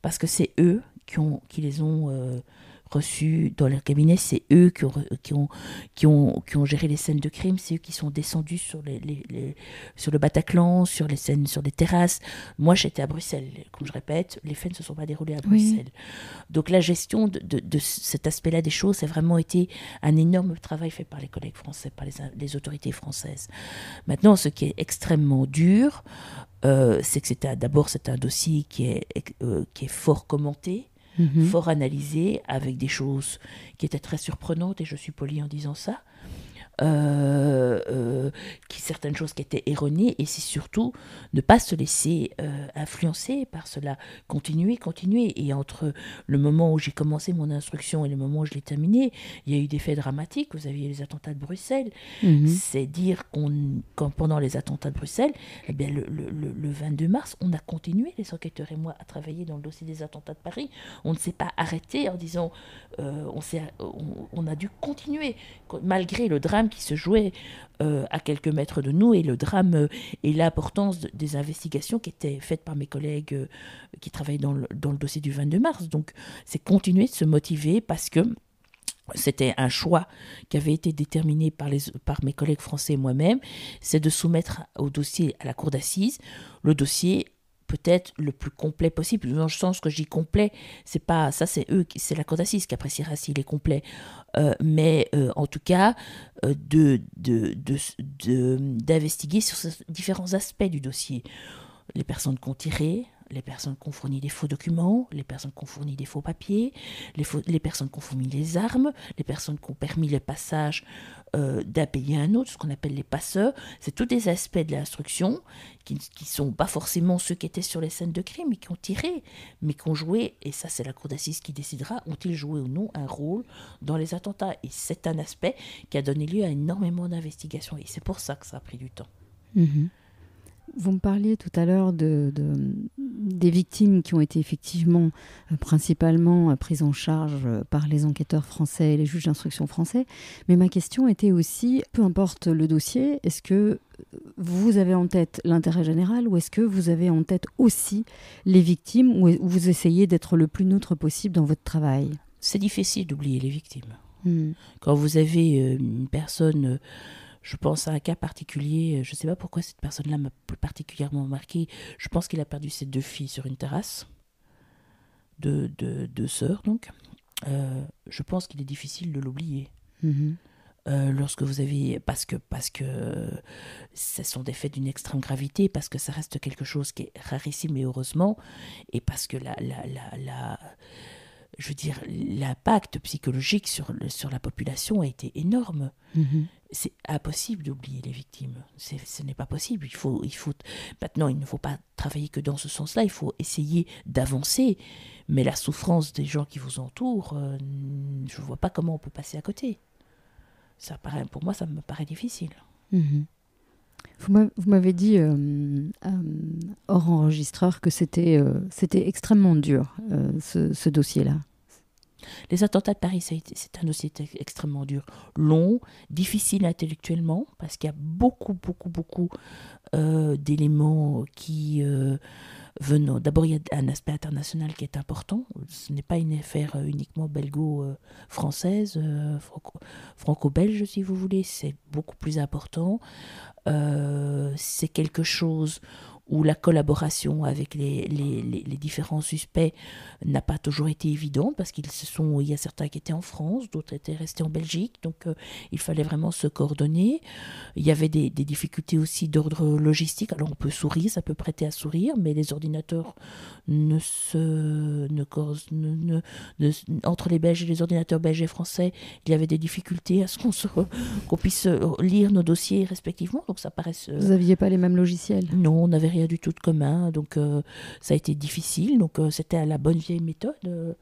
parce que c'est eux qui, ont, qui les ont euh, reçus dans leur cabinet, c'est eux qui ont, qui, ont, qui, ont, géré les scènes de crime, c'est eux qui sont descendus sur, les, sur le Bataclan, sur les scènes, sur des terrasses. Moi, j'étais à Bruxelles, comme je répète, les faits ne se sont pas déroulés à Bruxelles. Donc la gestion de, de, cet aspect-là des choses, c'est vraiment été un énorme travail fait par les collègues français, par les, autorités françaises. Maintenant, ce qui est extrêmement dur, euh, c'est que d'abord c'est un dossier qui est, euh, qui est fort commenté, Mhm. fort analysé, avec des choses qui étaient très surprenantes, et je suis polie en disant ça, euh, euh, qui, certaines choses qui étaient erronées, et c'est surtout ne pas se laisser euh, influencer par cela, continuer, continuer. Et entre le moment où j'ai commencé mon instruction et le moment où je l'ai terminée, il y a eu des faits dramatiques, vous aviez les attentats de Bruxelles, mhm. c'est dire qu'on, quand pendant les attentats de Bruxelles, eh bien le, 22 mars, on a continué, les enquêteurs et moi, à travailler dans le dossier des attentats de Paris. On ne s'est pas arrêté en disant, on, on a dû continuer, malgré le drame qui se jouait euh, à quelques mètres de nous et le drame euh, et l'importance des investigations qui étaient faites par mes collègues euh, qui travaillaient dans le, dossier du 22 mars. Donc c'est continuer de se motiver parce que c'était un choix qui avait été déterminé par, les, par mes collègues français et moi-même, c'est de soumettre au dossier à la cour d'assises le dossier peut-être le plus complet possible. Dans le sens que j'y complet, c'est pas ça, c'est eux, c'est la cour d'assises qui appréciera s'il est complet. Euh, mais euh, en tout cas euh, d'investiguer sur différents aspects du dossier. Les personnes qu'on tirait, les personnes qui ont fourni des faux documents, les personnes qui ont fourni des faux papiers, les, les personnes qui ont fourni les armes, les personnes qui ont permis le passage euh, d'un pays à un autre, ce qu'on appelle les passeurs. C'est tous des aspects de l'instruction qui ne sont pas forcément ceux qui étaient sur les scènes de crime, et qui ont tiré, mais qui ont joué, et ça c'est la cour d'assises qui décidera, ont-ils joué ou non un rôle dans les attentats. Et c'est un aspect qui a donné lieu à énormément d'investigations, et c'est pour ça que ça a pris du temps. Mm-hmm. Vous me parliez tout à l'heure de, des victimes qui ont été effectivement euh, principalement euh, prises en charge euh, par les enquêteurs français et les juges d'instruction français. Mais ma question était aussi, peu importe le dossier, est-ce que vous avez en tête l'intérêt général ou est-ce que vous avez en tête aussi les victimes ou vous essayez d'être le plus neutre possible dans votre travail C'est difficile d'oublier les victimes. Hmm. Quand vous avez une personne je pense à un cas particulier, euh, je ne sais pas pourquoi cette personne-là m'a particulièrement marqué. Je pense qu'il a perdu ses deux filles sur une terrasse, deux, deux, deux sœurs donc. Euh, je pense qu'il est difficile de l'oublier. Mhm. Euh, lorsque vous avez parce que parce que ce sont des faits d'une extrême gravité parce que ça reste quelque chose qui est rarissime et heureusement et parce que la, la, la, la je veux dire l'impact psychologique sur sur la population a été énorme mhm c'est impossible d'oublier les victimes. Ce n'est pas possible. Il faut, il faut, maintenant, il ne faut pas travailler que dans ce sens-là. Il faut essayer d'avancer. Mais la souffrance des gens qui vous entourent, euh, je ne vois pas comment on peut passer à côté. Ça paraît, pour moi, ça me paraît difficile. Mhm. Vous m'avez dit euh, euh, hors enregistreur que c'était c'était extrêmement dur, ce, ce dossier-là. Les attentats de Paris, c'est un dossier extrêmement dur, long, difficile intellectuellement, parce qu'il y a beaucoup, beaucoup, beaucoup euh, d'éléments qui euh, venant. D'abord, il y a un aspect international qui est important. Ce n'est pas une affaire euh, uniquement belgo-française, franco-belge, si vous voulez. C'est beaucoup plus important. c'est quelque chose où la collaboration avec les, les, les, différents suspects n'a pas toujours été évidente, parce qu'il y a certains qui étaient en France, d'autres étaient restés en Belgique, donc euh, il fallait vraiment se coordonner. Il y avait des, des difficultés aussi d'ordre logistique, alors on peut sourire, ça peut prêter à sourire, mais les ordinateurs ne se... Ne, entre les Belges et les ordinateurs belges et français, il y avait des difficultés à ce qu'on puisse lire nos dossiers respectivement, donc ça paraît... Euh, Vous n'aviez pas les mêmes logiciels Non, on n'avait rien du tout de commun. Donc euh, ça a été difficile. Donc euh, c'était à la bonne vieille méthode, euh,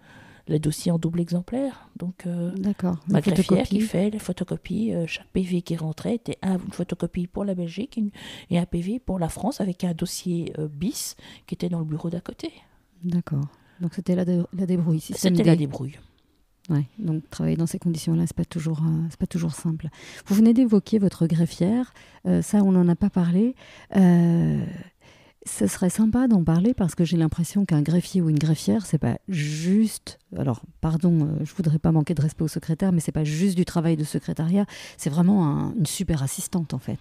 le dossier en double exemplaire. Donc D'accord. ma greffière qui fait la photocopie, chaque PV qui rentrait était un, une photocopie pour la Belgique et un PV pour la France avec un dossier bis qui était dans le bureau d'à côté. D'accord. Donc c'était la, la débrouille. C'était la débrouille. Ouais, donc travailler dans ces conditions-là, c'est pas toujours, c'est pas toujours simple. Vous venez d'évoquer votre greffière, ça on n'en a pas parlé. Euh, ce serait sympa d'en parler parce que j'ai l'impression qu'un greffier ou une greffière, c'est pas juste. Alors, pardon, euh, je voudrais pas manquer de respect au secrétaire, mais c'est pas juste du travail de secrétariat. C'est vraiment une super assistante en fait.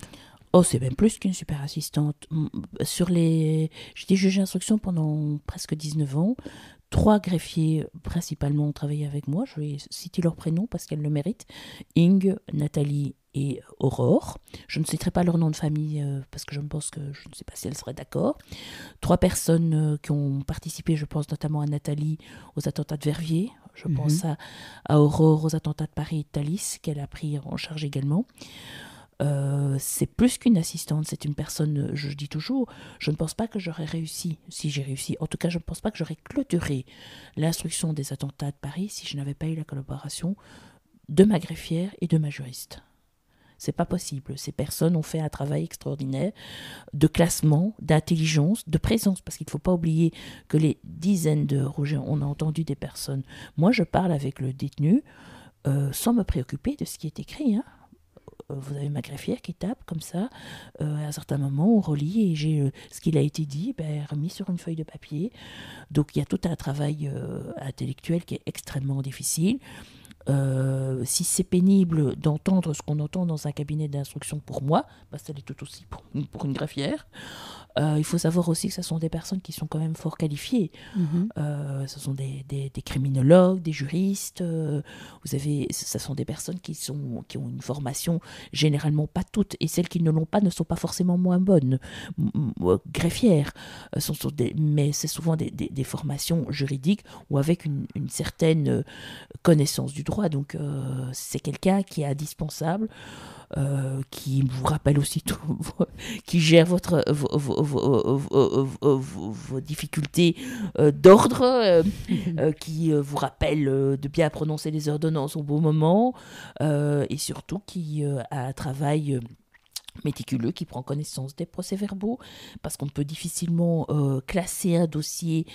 Oh, c'est même plus qu'une super assistante. Mm, sur les, j'étais juge d'instruction pendant presque 19 ans. Trois greffiers principalement ont travaillé avec moi. Je vais citer leurs prénoms parce qu'elles le méritent. Ing, Nathalie et Aurore. Je ne citerai pas leur nom de famille euh, parce que je pense que je ne sais pas si elles seraient d'accord. Trois personnes euh, qui ont participé, je pense notamment à Nathalie aux attentats de Verviers. Je mhm. pense à, à, Aurore aux attentats de Paris et de Thalys qu'elle a pris en charge également. Euh, c'est plus qu'une assistante, c'est une personne, je dis toujours, je ne pense pas que j'aurais réussi, si j'ai réussi, en tout cas je ne pense pas que j'aurais clôturé l'instruction des attentats de Paris si je n'avais pas eu la collaboration de ma greffière et de ma juriste. C'est pas possible. Ces personnes ont fait un travail extraordinaire de classement, d'intelligence, de présence, parce qu'il ne faut pas oublier que les dizaines de Roger on a entendu des personnes. Moi, je parle avec le détenu euh, sans me préoccuper de ce qui est écrit. Hein. Euh, vous avez ma greffière qui tape comme ça. Euh, à un certain moment, on relit et j'ai euh, ce qu'il a été dit ben, remis sur une feuille de papier. Donc il y a tout un travail intellectuel qui est extrêmement difficile. si c'est pénible d'entendre ce qu'on entend dans un cabinet d'instruction pour moi, bah, ça l'est tout aussi pour, pour une greffière. Euh, il faut savoir aussi que ce sont des personnes qui sont quand même fort qualifiées. Mhm. Euh, ce sont des, criminologues, des juristes. Euh, vous avez, ce sont des personnes qui, sont, qui ont une formation généralement pas toutes, et celles qui ne l'ont pas ne sont pas forcément moins bonnes, greffières. Sont, mais c'est souvent des, formations juridiques ou avec une certaine connaissance du droit. Donc c'est quelqu'un qui est indispensable. Euh, qui vous rappelle aussi tout, qui gère votre, vos, difficultés euh, d'ordre, euh, qui vous rappelle de bien prononcer les ordonnances au bon moment, et surtout qui a un travail méticuleux qui prend connaissance des procès-verbaux, parce qu'on peut difficilement euh, classer un dossier,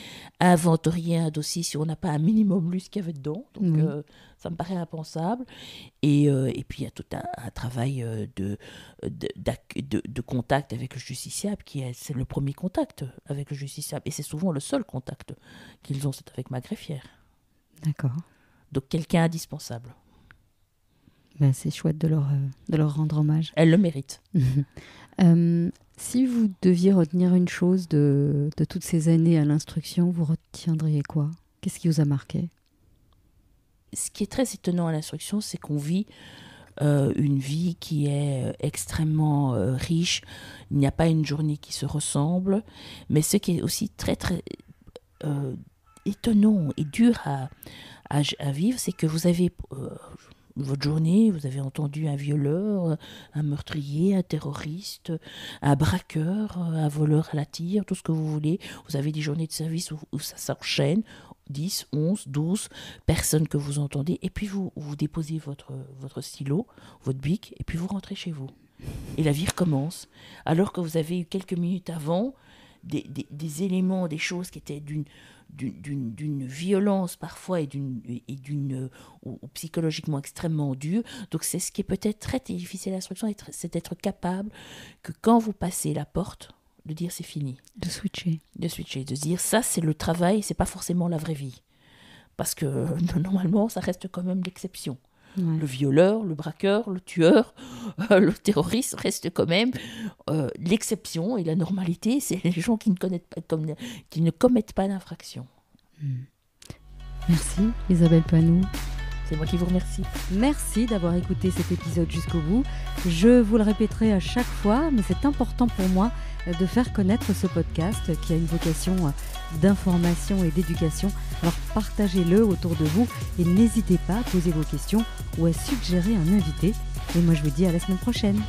inventorier un dossier si on n'a pas un minimum lu ce qu'il y avait dedans. Donc euh, ça me paraît impensable. Euh, et, puis il y a tout un, travail de contact avec le justiciable, qui est, c'est le premier contact avec le justiciable, et c'est souvent le seul contact qu'ils ont, c'est avec ma greffière. D'accord. Donc quelqu'un indispensable ben, c'est chouette de leur, euh, de leur rendre hommage. Elle le mérite. Euh, si vous deviez retenir une chose de, de toutes ces années à l'instruction, vous retiendriez quoi Qu'est-ce qui vous a marqué Ce qui est très étonnant à l'instruction, c'est qu'on vit euh, une vie qui est extrêmement riche. Il n'y a pas une journée qui se ressemble. Mais ce qui est aussi très, très étonnant et dur à, à, à vivre, c'est que vous avez votre journée, vous avez entendu un violeur, un meurtrier, un terroriste, un braqueur, un voleur à la tire, tout ce que vous voulez. Vous avez des journées de service où, ça s'enchaîne, 10, 11, 12 personnes que vous entendez, et puis vous, vous déposez votre, votre stylo, votre bic, et puis vous rentrez chez vous. Et la vie recommence. Alors que vous avez eu quelques minutes avant des éléments, des choses qui étaient d'une d'une violence parfois et d'une euh, ou, psychologiquement extrêmement dure. Donc c'est ce qui est peut-être très difficile à l'instruction, c'est d'être capable que quand vous passez la porte, de dire c'est fini. De switcher. De switcher, de dire ça c'est le travail, c'est pas forcément la vraie vie. Parce que normalement ça reste quand même l'exception. Le violeur, le braqueur, le tueur, le terroriste reste quand même euh, l'exception et la normalité, c'est les gens qui qui ne commettent pas d'infraction. Hmm. Merci Isabelle Panou. C'est moi qui vous remercie. Merci d'avoir écouté cet épisode jusqu'au bout. Je vous le répéterai à chaque fois, mais c'est important pour moi de faire connaître ce podcast qui a une vocation euh, d'information et d'éducation. Alors partagez-le autour de vous et n'hésitez pas à poser vos questions ou à suggérer un invité. Et moi je vous dis à la semaine prochaine.